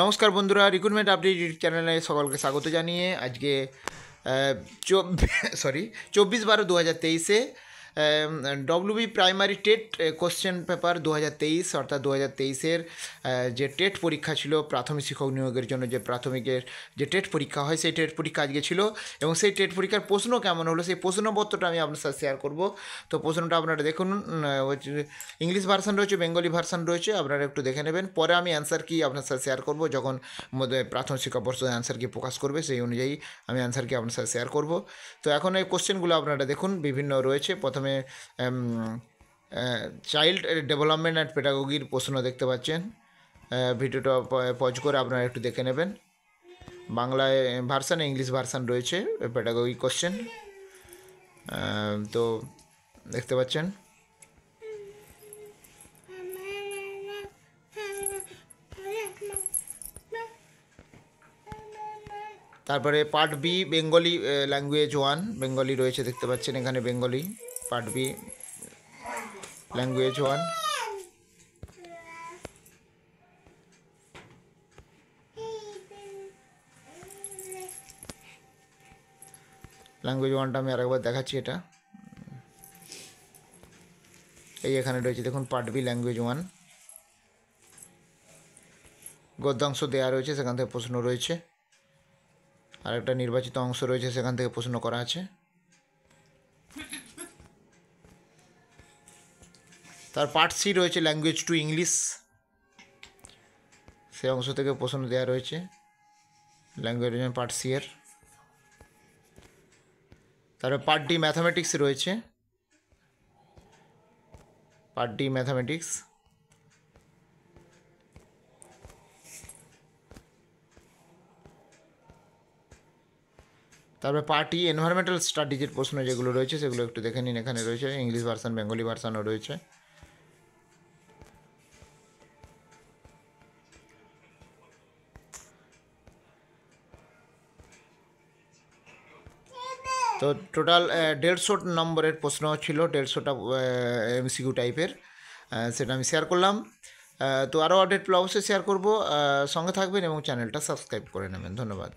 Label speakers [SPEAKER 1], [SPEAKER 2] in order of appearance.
[SPEAKER 1] নমস্কার বন্ধুরা recruitment update YouTube চ্যানেলে সকলকে স্বাগত জানিয়ে আজকে সরি চব্বিশ বারো দু হাজার তেইশে WB primary TET question paper দু হাজার তেইশ অর্থাৎ দু হাজার তেইশের যে টেট পরীক্ষা ছিল প্রাথমিক শিক্ষক নিয়োগের জন্য যে প্রাথমিকের যে টেট পরীক্ষা হয় সেই টেট পরীক্ষা আজকে ছিল এবং সেই টেট পরীক্ষার প্রশ্ন কেমন হলো সেই প্রশ্নপত্রটা আমি আপনার সাথে শেয়ার করব তো প্রশ্নটা আপনারা দেখুন ইংলিশ ভার্সান রয়েছে বেঙ্গলি ভার্সান রয়েছে আপনারা একটু দেখে নেবেন পরে আমি অ্যান্সার কি আপনার সাথে শেয়ার করব যখন প্রাথমিক শিক্ষা পর্ষদ অ্যান্সার কি প্রকাশ করবে সেই অনুযায়ী আমি অ্যান্সার কি আপনার সাথে শেয়ার করব তো এখন এই কোশ্চেনগুলো আপনারা দেখুন বিভিন্ন রয়েছে প্রথম প্রথমে চাইল্ড ডেভেলপমেন্ট অ্যান্ড পেটাগোগির প্রশ্ন দেখতে পাচ্ছেন ভিডিওটা পজ করে আপনারা একটু দেখে নেবেন বাংলায় ভার্সান ইংলিশ ভার্সান রয়েছে পেটাগোগি কোশ্চেন তো দেখতে পাচ্ছেন তারপরে part B Bengali language one Bengali রয়েছে দেখতে পাচ্ছেন এখানে Bengali part B language 1 language ওয়ানটা আমি আরেকবার দেখাচ্ছি এটা এই এখানে রয়েছে দেখুন পার্ট বি ল্যাঙ্গুয়েজ ওয়ান গদ্যাংশ দেওয়া রয়েছে সেখান থেকে প্রশ্ন রয়েছে আর একটা নির্বাচিত অংশ রয়েছে সেখান থেকে প্রশ্ন করা আছে তার পার্ট সি রয়েছে ল্যাঙ্গুয়েজ টু ইংলিশ সে অংশ থেকে প্রশ্ন দেওয়া রয়েছে ল্যাঙ্গুয়েজ পার্ট সি এর তারপরে পার্ট ডি ম্যাথামেটিক্স রয়েছে পার্ট ডি ম্যাথামেটিক্স তারপরে পার্টি এনভায়রনমেন্টাল স্টাডিজের প্রশ্ন যেগুলো রয়েছে সেগুলো একটু দেখে নিন এখানে রয়েছে ইংলিশ ভার্সান বেঙ্গলি ভার্সানও রয়েছে তো টোটাল দেড়শো নম্বরের প্রশ্ন ছিল দেড়শোটা এমসিকিউ টাইপের সেটা আমি শেয়ার করলাম তো আরও আপডেট পেলে অবশ্যই শেয়ার করব সঙ্গে থাকবেন এবং চ্যানেলটা সাবস্ক্রাইব করে নেবেন ধন্যবাদ